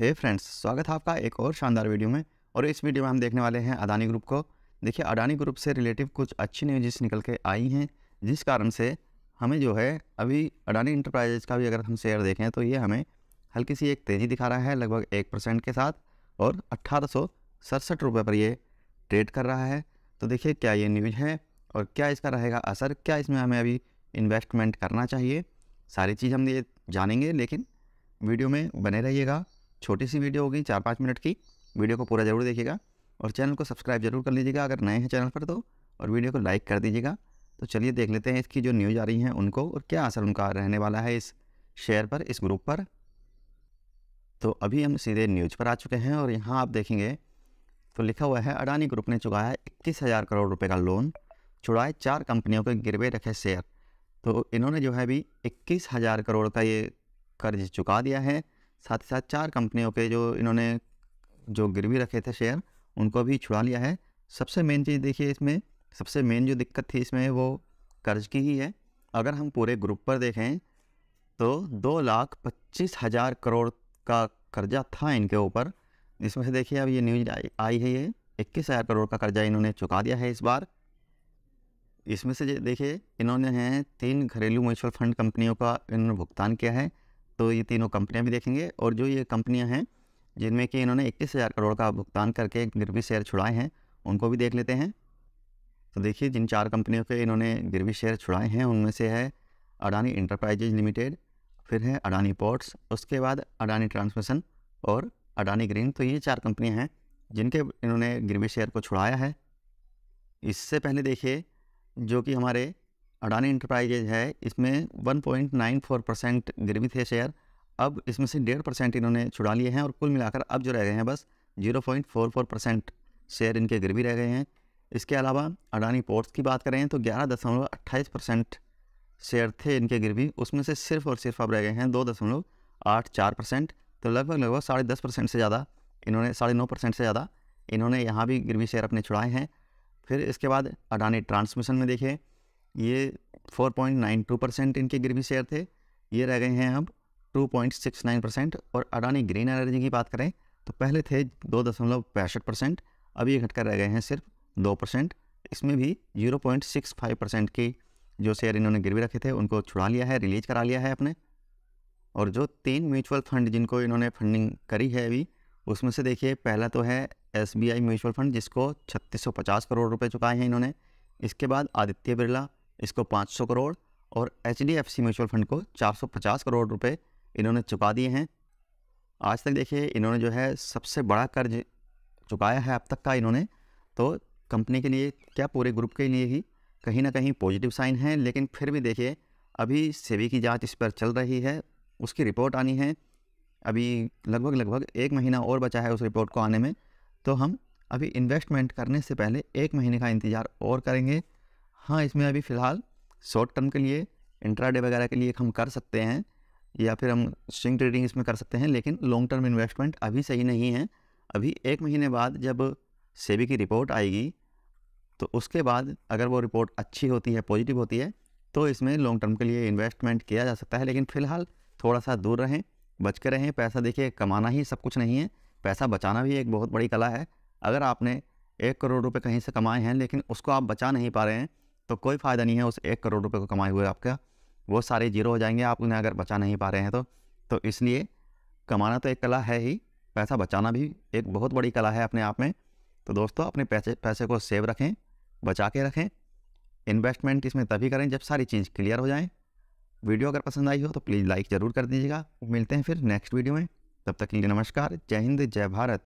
हे friends स्वागत है आपका एक और शानदार वीडियो में और इस वीडियो में हम देखने वाले हैं अदानी ग्रुप को देखिए अडानी ग्रुप से रिलेटिव कुछ अच्छी न्यूज़ निकल के आई हैं जिस कारण से हमें जो है अभी अडानी इंटरप्राइजेज का भी अगर हम शेयर देखें तो ये हमें हल्की सी एक तेज़ी दिखा रहा है लगभग एक परसेंट के साथ और अट्ठारह सौ रुपये पर ये ट्रेड कर रहा है तो देखिए क्या ये न्यूज है और क्या इसका रहेगा असर क्या इसमें हमें अभी इन्वेस्टमेंट करना चाहिए सारी चीज़ हम ये जानेंगे लेकिन वीडियो में बने रहिएगा छोटी सी वीडियो होगी चार पाँच मिनट की वीडियो को पूरा ज़रूर देखिएगा और चैनल को सब्सक्राइब जरूर कर लीजिएगा अगर नए हैं चैनल पर तो और वीडियो को लाइक कर दीजिएगा तो चलिए देख लेते हैं इसकी जो न्यूज़ आ रही हैं उनको और क्या असर उनका रहने वाला है इस शेयर पर इस ग्रुप पर तो अभी हम सीधे न्यूज़ पर आ चुके हैं और यहाँ आप देखेंगे तो लिखा हुआ है अडानी ग्रुप ने चुकाया इक्कीस हज़ार करोड़ रुपये का लोन छुड़ाए चार कंपनियों के गिरवे रखे शेयर तो इन्होंने जो है अभी इक्कीस हज़ार करोड़ का ये कर्ज चुका दिया है साथ ही साथ चार कंपनियों के जो इन्होंने जो गिरवी रखे थे शेयर उनको भी छुड़ा लिया है सबसे मेन चीज़ देखिए इसमें सबसे मेन जो दिक्कत थी इसमें वो कर्ज की ही है अगर हम पूरे ग्रुप पर देखें तो दो लाख पच्चीस हज़ार करोड़ का कर्जा था इनके ऊपर इसमें से देखिए अब ये न्यूज आई, आई है ये इक्कीस हज़ार करोड़ का कर्जा इन्होंने चुका दिया है इस बार इसमें से देखिए इन्होंने हैं तीन घरेलू म्यूचुअल फंड कंपनियों का इन्होंने भुगतान किया है तो ये तीनों कंपनियां भी देखेंगे और जो ये कंपनियां हैं जिनमें कि इन्होंने इक्कीस हज़ार करोड़ का भुगतान करके गिरवी शेयर छुड़ाए हैं उनको भी देख लेते हैं तो देखिए जिन चार कंपनियों के इन्होंने गिरवी शेयर छुड़ाए हैं उनमें से है अडानी इंटरप्राइजेज लिमिटेड फिर है अडानी पोर्ट्स उसके बाद अडानी ट्रांसमिशन और अडानी ग्रीन तो ये चार कंपनियाँ हैं जिनके इन्होंने गिरवी शेयर को छुड़ाया है इससे पहले देखिए जो कि हमारे अडानी इंटरप्राइजेज है इसमें 1.94 परसेंट गिरवी थे शेयर अब इसमें से डेढ़ परसेंट इन्होंने छुड़ा लिए हैं और कुल मिलाकर अब जो रह गए हैं बस 0.44 परसेंट शेयर इनके गिरवी रह गए हैं इसके अलावा अडानी पोर्ट्स की बात करें तो ग्यारह दशमलव अट्ठाईस परसेंट शेयर थे इनके गिरवी उसमें से सिर्फ और सिर्फ अब रह गए हैं दो दशमलव आठ चार परसेंट तो लगभग लगभग साढ़े दस परसेंट से ज़्यादा इन्होंने साढ़े नौ परसेंट से ज़्यादा इन्होंने यहाँ भी गिरवी शेयर अपने छुड़ाए हैं फिर इसके बाद अडानी ट्रांसमिशन में देखें ये 4.92 परसेंट इनके गिरवी शेयर थे ये रह गए हैं अब 2.69 परसेंट और अडानी ग्रीन एनर्जी की बात करें तो पहले थे दो दशमलव पैंसठ परसेंट अभी ये घटकर रह गए हैं सिर्फ दो परसेंट इसमें भी 0.65 परसेंट की जो शेयर इन्होंने गिरवी रखे थे उनको छुड़ा लिया है रिलीज करा लिया है अपने और जो तीन म्यूचुअल फंड जिनको इन्होंने फंडिंग करी है अभी उसमें से देखिए पहला तो है एस म्यूचुअल फंड जिसको छत्तीस करोड़ रुपये चुकाए हैं इन्होंने इसके बाद आदित्य बिरला इसको 500 करोड़ और H D F C mutual fund को 450 करोड़ रुपए इन्होंने चुका दिए हैं आज तक देखिए इन्होंने जो है सबसे बड़ा कर्ज चुकाया है अब तक का इन्होंने तो कंपनी के लिए क्या पूरे ग्रुप के लिए ही कहीं ना कहीं पॉजिटिव साइन है लेकिन फिर भी देखिए अभी सेवी की जाँच इस पर चल रही है उसकी रिपोर्ट आनी है अभी लगभग लगभग एक महीना और बचा है उस रिपोर्ट को आने में तो हम अभी इन्वेस्टमेंट करने से पहले एक महीने का इंतज़ार और करेंगे हाँ इसमें अभी फ़िलहाल शॉर्ट टर्म के लिए इंट्राडे वगैरह के लिए हम कर सकते हैं या फिर हम स्विंग ट्रेडिंग इसमें कर सकते हैं लेकिन लॉन्ग टर्म इन्वेस्टमेंट अभी सही नहीं है अभी एक महीने बाद जब सेबी की रिपोर्ट आएगी तो उसके बाद अगर वो रिपोर्ट अच्छी होती है पॉजिटिव होती है तो इसमें लॉन्ग टर्म के लिए इन्वेस्टमेंट किया जा सकता है लेकिन फ़िलहाल थोड़ा सा दूर रहें बच के रहें पैसा देखिए कमाना ही सब कुछ नहीं है पैसा बचाना भी एक बहुत बड़ी कला है अगर आपने एक करोड़ रुपए कहीं से कमाए हैं लेकिन उसको आप बचा नहीं पा रहे हैं तो कोई फ़ायदा नहीं है उस एक करोड़ रुपये को कमाए हुए आपका वो सारे जीरो हो जाएंगे आप उन्हें अगर बचा नहीं पा रहे हैं तो तो इसलिए कमाना तो एक कला है ही पैसा बचाना भी एक बहुत बड़ी कला है अपने आप में तो दोस्तों अपने पैसे पैसे को सेव रखें बचा के रखें इन्वेस्टमेंट इसमें तभी करें जब सारी चीज़ क्लियर हो जाएँ वीडियो अगर पसंद आई हो तो प्लीज़ लाइक ज़रूर कर दीजिएगा मिलते हैं फिर नेक्स्ट वीडियो में तब तक के लिए नमस्कार जय हिंद जय भारत